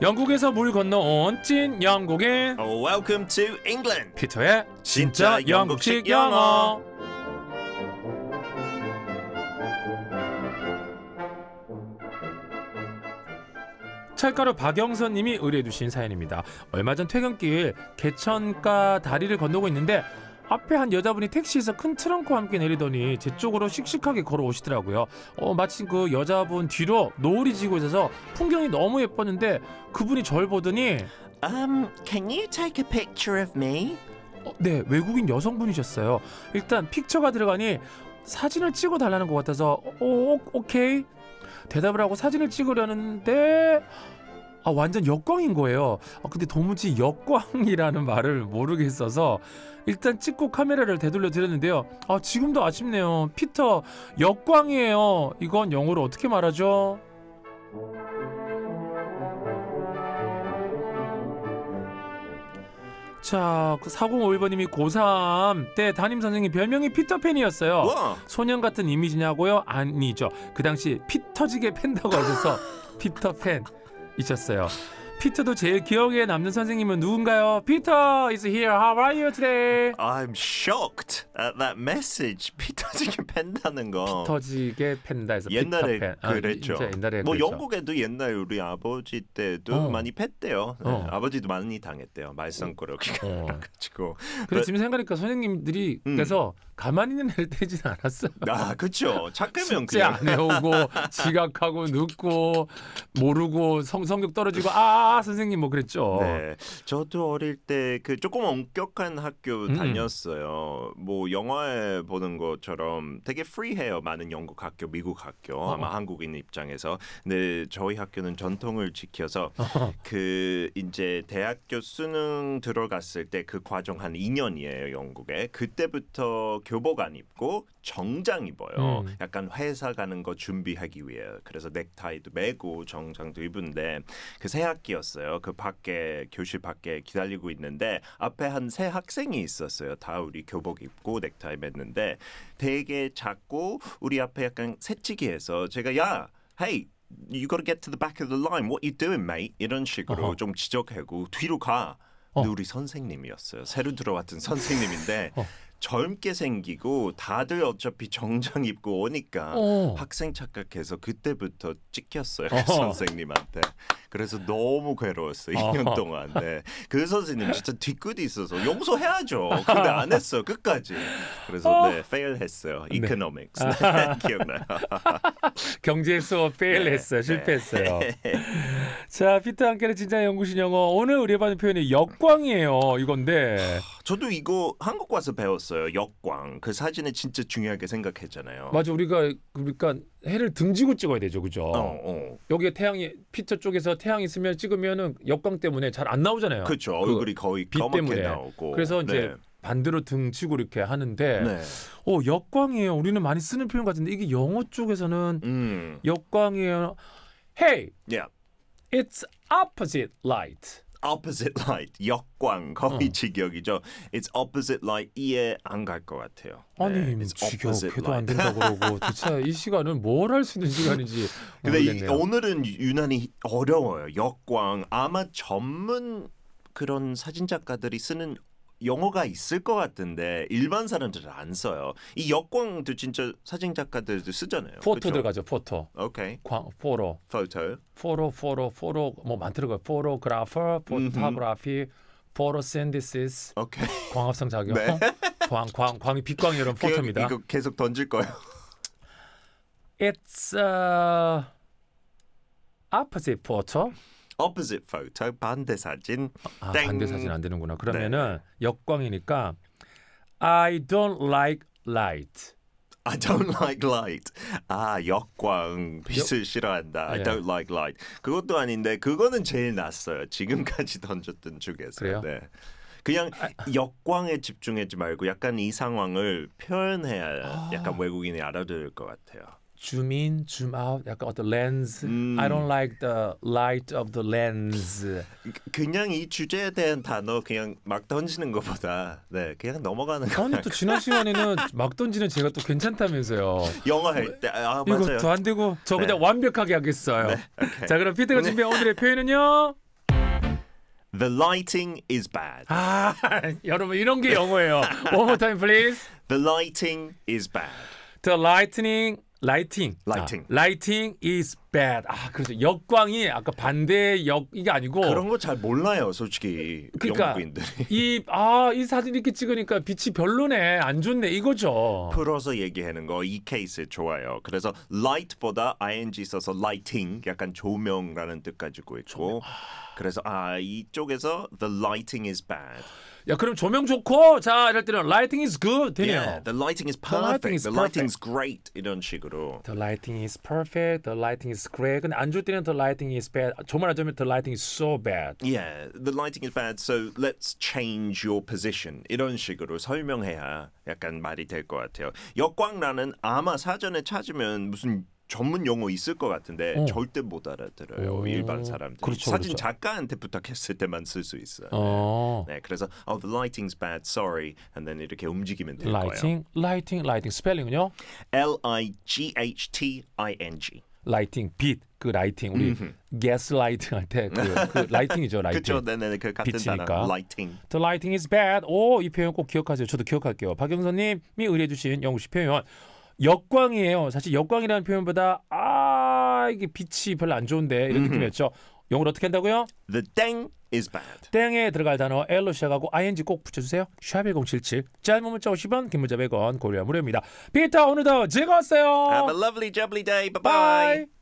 영국에서 물 건너온 찐 영국인 oh, Welcome to England. 피터의 진짜 영국식 영어. 찰가루 박영선 님이 의뢰해 주신 사연입니다. 얼마 전 퇴근길 개천가 다리를 건너고 있는데 앞에 한 여자분이 택시에서 큰 트렁크와 함께 내리더니 제 쪽으로 씩씩하게 걸어오시더라고요. 어, 마침 그 여자분 뒤로 노을이 지고 있어서 풍경이 너무 예뻤는데 그분이 절 보더니 Um, can you take a picture of me? 어, 네, 외국인 여성분이셨어요. 일단 픽처가 들어가니 사진을 찍어 달라는 것 같아서 오, 어, 어, 오케이 대답을 하고 사진을 찍으려는데 아, 완전 역광인 거예요. 아, 근데 도무지 역광이라는 말을 모르겠어서 일단 찍고 카메라를 되돌려 드렸는데요. 아, 지금도 아쉽네요. 피터, 역광이에요. 이건 영어로 어떻게 말하죠? 자, 4051번님이 그 고3 때 담임선생님 별명이 피터팬이었어요. 와. 소년 같은 이미지냐고요? 아니죠. 그 당시 피터지게 팬다고 하셔서 피터팬. 있었어요. 피터도 제일 기억에 남는 선생님은 누군가요? p e is here. How are you today? I'm shocked at that message. 피터지게 팬다는 거. 피터지게 팬다에서 옛날에 팬. 아, 그랬죠. 아, 옛날에 뭐 그랬죠. 영국에도 옛날 우리 아버지 때도 어. 많이 팼대요. 어. 네, 아버지도 많이 당했대요. 말썽꾸러기가 어. 가지고. 그래 그 지금 생각하니까 선생님들이 음. 그래서 가만히 있는 애를 때리지는 않았어요. 아, 그렇죠. 착하면 그냥 안 해오고 지각하고 늦고 모르고 성, 성격 떨어지고 아 선생님 뭐 그랬죠. 네, 저도 어릴 때 그 조금 엄격한 학교 음. 다녔어요. 음. 뭐 영화에 보는 것처럼 되게 프리해요. 많은 영국 학교, 미국 학교 어. 아마 한국인 입장에서. 근데 저희 학교는 전통을 지켜서 어. 그 이제 대학교 수능 들어갔을 때 그 과정 한 2년이에요 영국에. 그때부터 교 교복 안 입고 정장 입어요. 음. 약간 회사 가는 거 준비하기 위해. 그래서 넥타이도 매고 정장도 입은데 그 새 학기였어요. 그 밖에 교실 밖에 기다리고 있는데 앞에 한세 학생이 있었어요. 다 우리 교복 입고 넥타이 맸는데 되게 작고 우리 앞에 약간 새치기해서 제가 야, 헤이 you got to get to the back of the line. What you doing, mate? 이런 식으로 어허. 좀 지적하고 뒤로 가. 어. 우리 선생님이었어요. 새로 들어왔던 선생님인데 어. 젊게 생기고 다들 어차피 정장 입고 오니까 오. 어. 학생 착각해서 그때부터 찍혔어요 어 선생님한테 그래서 너무 괴로웠어요 2년 어. 동안 네. 그 선생님 진짜 뒤끝이 있어서 용서해야죠 근데 안 했어 끝까지 그래서 어. 네 페일했어요 이코노믹스 네. 아. 네. 기억나요 경제 수업 페일했어요 실패했어요 네. 자 피터 한케르 진짜 연구신 영어 오늘 우리 받은 표현이 역광이에요 이건데 저도 이거 한국 와서 배웠어요 있어요 역광. 그 사진을 진짜 중요하게 생각했잖아요. 맞아. 우리가 그러니까 해를 등지고 찍어야 되죠. 그죠? 어, 어. 여기에 태양이 피처 쪽에서 태양 있으면 찍으면은 역광 때문에 잘 안 나오잖아요. 그렇죠. 그 얼굴이 거의 빛 때문에 나오고. 그래서 이제 네. 반대로 등치고 이렇게 하는데 네. 어 역광이에요. 우리는 많이 쓰는 표현 같은데 이게 영어 쪽에서는 음. 역광이에요. Hey. Yeah. It's opposite light. opposite light 역광 거의 어. 직역이죠. It's opposite light 이해 안갈 것 같아요. 아니 네, 직역해도 안 된다 그러고 도대체 이 시간은 뭘 할 수 있는 시간인지 모르겠네요. 근데 오늘은 유난히 어려워요. 역광 아마 전문 그런 사진 작가들이 쓰는 영어가 있을 것 같은데 일반 사람들은 안 써요. 이 역광도 진짜 사진 작가들도 쓰잖아요. 포토 들가죠 포토. 오케이. 광 포로. 포토. 포로 포로 포로 뭐 많더라고요. 포로그래퍼, 포토그래피, 포로신디시스. 오케이. 광합성 작용. 네. 광, 광, 광이 빛광이 런 포토입니다. 이거 계속 던질 거예요. It's u uh, opposite photo. opposite photo 반대 사진. 아, 땡. 반대 사진 안 되는구나. 네. 그러면은 네. 역광이니까 I don't like light. I don't like light. 아 역광 빛을 역... 싫어한다. I 네. don't like light. 그것도 아닌데 그거는 제일 낫어요. 지금까지 던졌던 중에서. 그래요? 네. 그냥 아, 아. 역광에 집중하지 말고 약간 이 상황을 표현해야 아. 약간 외국인이 알아들을 것 같아요. z o 줌 아웃, 약간 어떤 렌즈. 음. I don't like the light of the lens. 그, 그냥 이 주제에 대한 단어 그냥 막 던지는 것보다 네 그냥 넘어가는 아니 또 지난 시간에는 막 던지는 제가 또 괜찮다면서요. 영화 할 때, 아 맞아요. 이거 안 되고 저 그냥 네. 완벽하게 하겠어요. 네. 자 그럼 피트가 준비한 오늘의 표현은요. The lighting is bad. 아, 여러분 이런 게 영어예요. One more time, please. The lighting is bad. The l i g h t i n g Lighting. Lighting ah, is bad. 아 그래서 역광이 아까 반대 역 이게 아니고 그런 거 잘 몰라요 솔직히 그러니까 영국인들이 이아 이 사진 이렇게 찍으니까 빛이 별로네 안 좋네 이거죠. 풀어서 얘기하는 거 이 케이스 좋아요. 그래서 light보다 ing 써서 lighting 약간 조명이라는 뜻 가지고 있고 그래서 아 이쪽에서 the lighting is bad. 야 그럼 조명 좋고 자 이럴 때는 lighting is good 되네요. Yeah, the lighting is perfect. The lighting is, the lighting is great 이런 식으로. The lighting is perfect. The lighting is asks Greg, and Andrew didn't the lighting is bad. 정말 아저면 the lighting is so bad. Yeah, the lighting is bad. So let's change your position. 이런 식으로 설명해야 약간 말이 될 것 같아요. 역광란은 아마 사전에 찾으면 무슨 전문 용어 있을 것 같은데 어. 절대 못 알아들어요 어. 일반 사람들 그렇죠, 사진 그렇죠. 작가한테 부탁했을 때만 쓸 수 있어요. 어. 네. 네. 그래서 oh the lighting's bad, sorry, and then 이렇게 움직이면 될 lighting, 거예요. Lighting, lighting, lighting. 스펠링은요? L I G H T I N G. 라이팅, 빛, 그 라이팅 우리 게스 라이팅 할때그그 라이팅이죠 라이팅. 그렇죠, 네네 그 같은 빛이니까. 단어 라이팅. The lighting is bad. 오 이 표현 꼭 기억하세요. 저도 기억할게요. 박영선님이 의뢰해주신 영국식 표현 역광이에요. 사실 역광이라는 표현보다 아아 이게 빛이 별로 안 좋은데 이런 느낌이었죠. 영어로 어떻게 한다고요? The dang is bad. 땡에 들어갈 단어 L로 시작하고 ing 꼭 붙여주세요. 샵1077 짧은 문자 50원 긴 문자 100원 고려 무료입니다. 피터 오늘도 즐거웠어요. Have a lovely jubbly day. Bye bye. bye.